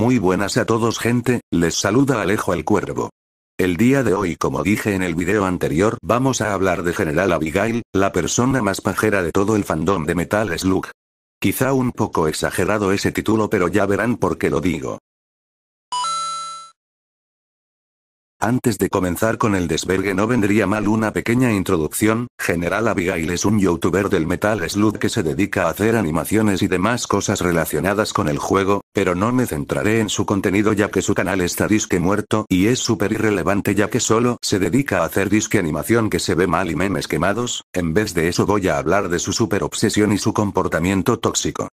Muy buenas a todos gente, les saluda Alejo el Cuervo. El día de hoy como dije en el video anterior vamos a hablar de General Abigail, la persona más pajera de todo el fandom de Metal Slug. Quizá un poco exagerado ese título pero ya verán por qué lo digo. Antes de comenzar con el desvergue no vendría mal una pequeña introducción, General Abigail es un youtuber del Metal Slug que se dedica a hacer animaciones y demás cosas relacionadas con el juego, pero no me centraré en su contenido ya que su canal está disque muerto y es súper irrelevante ya que solo se dedica a hacer disque animación que se ve mal y memes quemados, en vez de eso voy a hablar de su super obsesión y su comportamiento tóxico.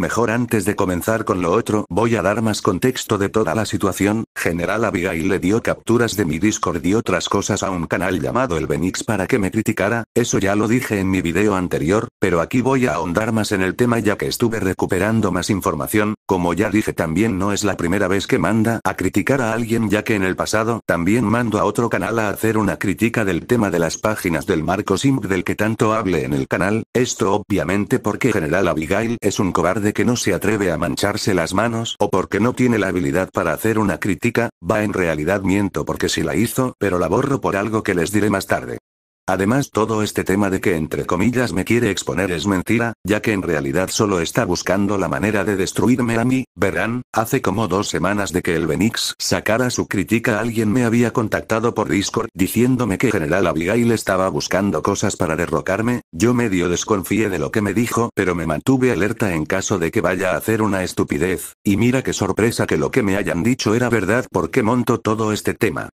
Mejor antes de comenzar con lo otro, voy a dar más contexto de toda la situación. General Abigail le dio capturas de mi Discord y otras cosas a un canal llamado El Benix para que me criticara, eso ya lo dije en mi video anterior, pero aquí voy a ahondar más en el tema ya que estuve recuperando más información, como ya dije también no es la primera vez que manda a criticar a alguien ya que en el pasado también mando a otro canal a hacer una crítica del tema de las páginas del marco simp del que tanto hable en el canal, esto obviamente porque General Abigail es un cobarde que no se atreve a mancharse las manos o porque no tiene la habilidad para hacer una crítica, va en realidad miento porque si la hizo pero la borro por algo que les diré más tarde. Además todo este tema de que entre comillas me quiere exponer es mentira, ya que en realidad solo está buscando la manera de destruirme a mí, verán, hace como dos semanas de que el Benix sacara su crítica alguien me había contactado por Discord diciéndome que General Abigail estaba buscando cosas para derrocarme, yo medio desconfié de lo que me dijo pero me mantuve alerta en caso de que vaya a hacer una estupidez, y mira qué sorpresa que lo que me hayan dicho era verdad porque monto todo este tema.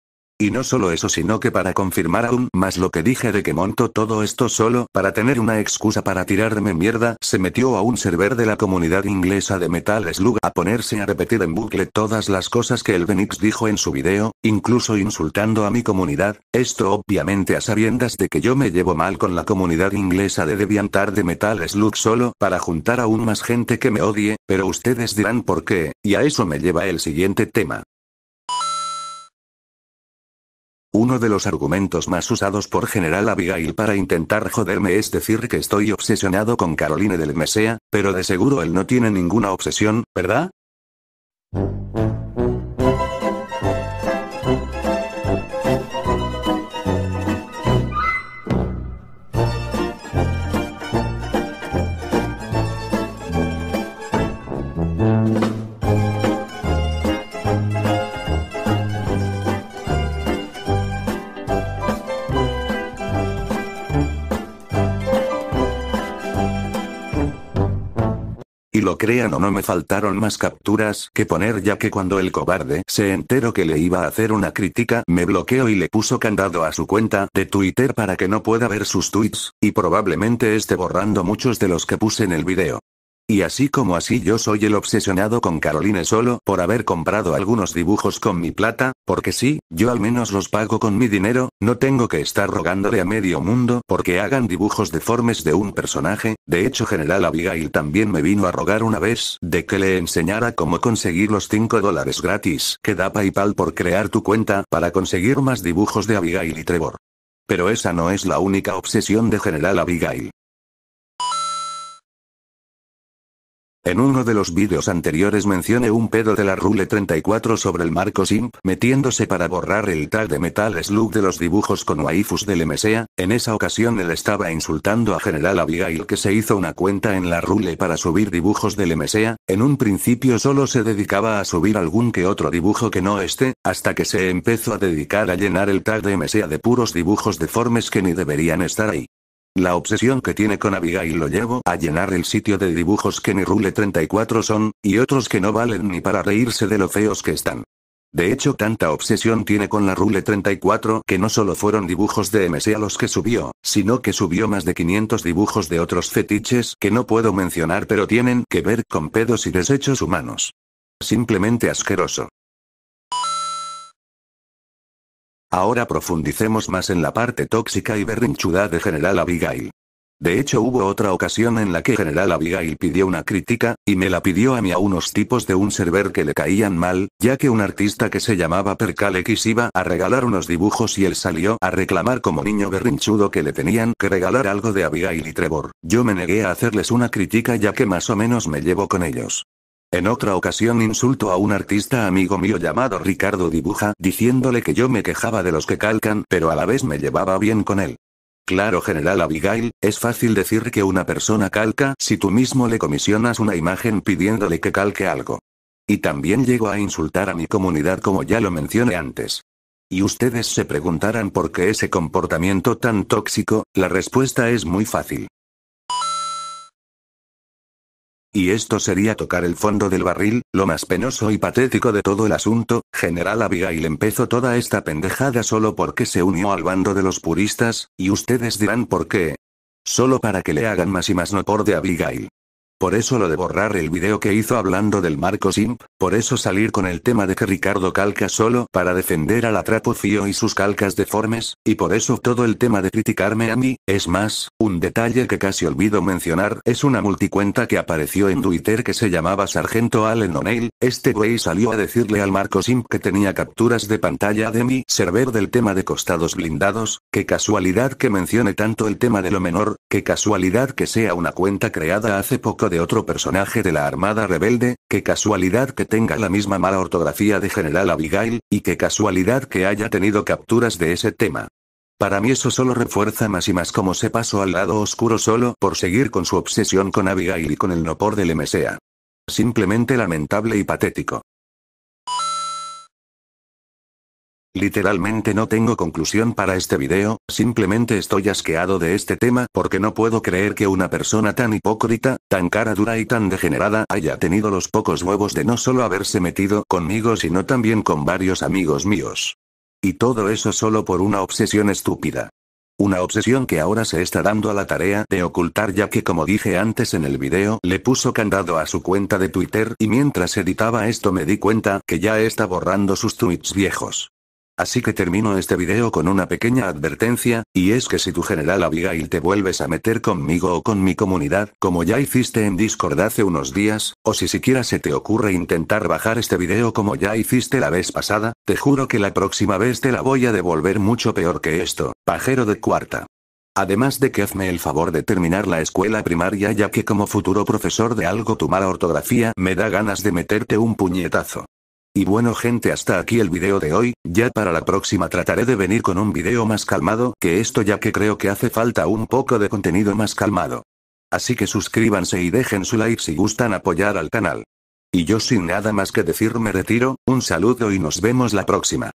Y no solo eso sino que para confirmar aún más lo que dije de que monto todo esto solo para tener una excusa para tirarme mierda, se metió a un server de la comunidad inglesa de Metal Slug a ponerse a repetir en bucle todas las cosas que el Benix dijo en su video, incluso insultando a mi comunidad, esto obviamente a sabiendas de que yo me llevo mal con la comunidad inglesa de Deviantar de Metal Slug solo para juntar aún más gente que me odie, pero ustedes dirán por qué, y a eso me lleva el siguiente tema. Uno de los argumentos más usados por General Abigail para intentar joderme es decir que estoy obsesionado con Caroline del Mesea, pero de seguro él no tiene ninguna obsesión, ¿verdad? lo crean o no me faltaron más capturas que poner ya que cuando el cobarde se enteró que le iba a hacer una crítica me bloqueó y le puso candado a su cuenta de Twitter para que no pueda ver sus tweets, y probablemente esté borrando muchos de los que puse en el video. Y así como así yo soy el obsesionado con Caroline solo por haber comprado algunos dibujos con mi plata, porque sí, yo al menos los pago con mi dinero, no tengo que estar rogándole a medio mundo porque hagan dibujos deformes de un personaje, de hecho General Abigail también me vino a rogar una vez de que le enseñara cómo conseguir los 5 dólares gratis que da PayPal por crear tu cuenta para conseguir más dibujos de Abigail y Trevor. Pero esa no es la única obsesión de General Abigail. En uno de los vídeos anteriores mencioné un pedo de la Rule 34 sobre el marco Simp metiéndose para borrar el tag de Metal Slug de los dibujos con waifus del MSA, en esa ocasión él estaba insultando a General Abigail que se hizo una cuenta en la Rule para subir dibujos del MSA, en un principio solo se dedicaba a subir algún que otro dibujo que no esté, hasta que se empezó a dedicar a llenar el tag de MSA de puros dibujos deformes que ni deberían estar ahí. La obsesión que tiene con Abigail lo llevó a llenar el sitio de dibujos que ni rule 34 son, y otros que no valen ni para reírse de lo feos que están. De hecho, tanta obsesión tiene con la Rule 34 que no solo fueron dibujos de MC a los que subió, sino que subió más de 500 dibujos de otros fetiches que no puedo mencionar pero tienen que ver con pedos y desechos humanos. Simplemente asqueroso. Ahora profundicemos más en la parte tóxica y berrinchuda de General Abigail. De hecho hubo otra ocasión en la que General Abigail pidió una crítica, y me la pidió a mí a unos tipos de un server que le caían mal, ya que un artista que se llamaba Percalex iba a regalar unos dibujos y él salió a reclamar como niño berrinchudo que le tenían que regalar algo de Abigail y Trevor. Yo me negué a hacerles una crítica ya que más o menos me llevo con ellos. En otra ocasión insulto a un artista amigo mío llamado Ricardo Dibuja, diciéndole que yo me quejaba de los que calcan, pero a la vez me llevaba bien con él. Claro, general Abigail, es fácil decir que una persona calca si tú mismo le comisionas una imagen pidiéndole que calque algo. Y también llego a insultar a mi comunidad como ya lo mencioné antes. Y ustedes se preguntarán por qué ese comportamiento tan tóxico, la respuesta es muy fácil. Y esto sería tocar el fondo del barril, lo más penoso y patético de todo el asunto, General Abigail empezó toda esta pendejada solo porque se unió al bando de los puristas, y ustedes dirán por qué. Solo para que le hagan más y más no por de Abigail. Por eso lo de borrar el video que hizo hablando del Marco Simp, por eso salir con el tema de que Ricardo calca solo para defender a la Fío y sus calcas deformes, y por eso todo el tema de criticarme a mí, es más, un detalle que casi olvido mencionar es una multicuenta que apareció en Twitter que se llamaba Sargento Allen O'Neill, este güey salió a decirle al Marco Simp que tenía capturas de pantalla de mi server del tema de costados blindados, que casualidad que mencione tanto el tema de lo menor, que casualidad que sea una cuenta creada hace poco de otro personaje de la Armada Rebelde, qué casualidad que tenga la misma mala ortografía de General Abigail, y qué casualidad que haya tenido capturas de ese tema. Para mí eso solo refuerza más y más cómo se pasó al lado oscuro solo por seguir con su obsesión con Abigail y con el nopor del MSEA. Simplemente lamentable y patético. Literalmente no tengo conclusión para este video, simplemente estoy asqueado de este tema porque no puedo creer que una persona tan hipócrita, tan cara dura y tan degenerada haya tenido los pocos huevos de no solo haberse metido conmigo sino también con varios amigos míos. Y todo eso solo por una obsesión estúpida. Una obsesión que ahora se está dando a la tarea de ocultar ya que como dije antes en el video le puso candado a su cuenta de Twitter y mientras editaba esto me di cuenta que ya está borrando sus tweets viejos. Así que termino este video con una pequeña advertencia, y es que si tu general Abigail te vuelves a meter conmigo o con mi comunidad, como ya hiciste en Discord hace unos días, o si siquiera se te ocurre intentar bajar este video como ya hiciste la vez pasada, te juro que la próxima vez te la voy a devolver mucho peor que esto, pajero de cuarta. Además de que hazme el favor de terminar la escuela primaria ya que como futuro profesor de algo tu mala ortografía me da ganas de meterte un puñetazo. Y bueno gente hasta aquí el video de hoy, ya para la próxima trataré de venir con un video más calmado que esto ya que creo que hace falta un poco de contenido más calmado. Así que suscríbanse y dejen su like si gustan apoyar al canal. Y yo sin nada más que decir me retiro, un saludo y nos vemos la próxima.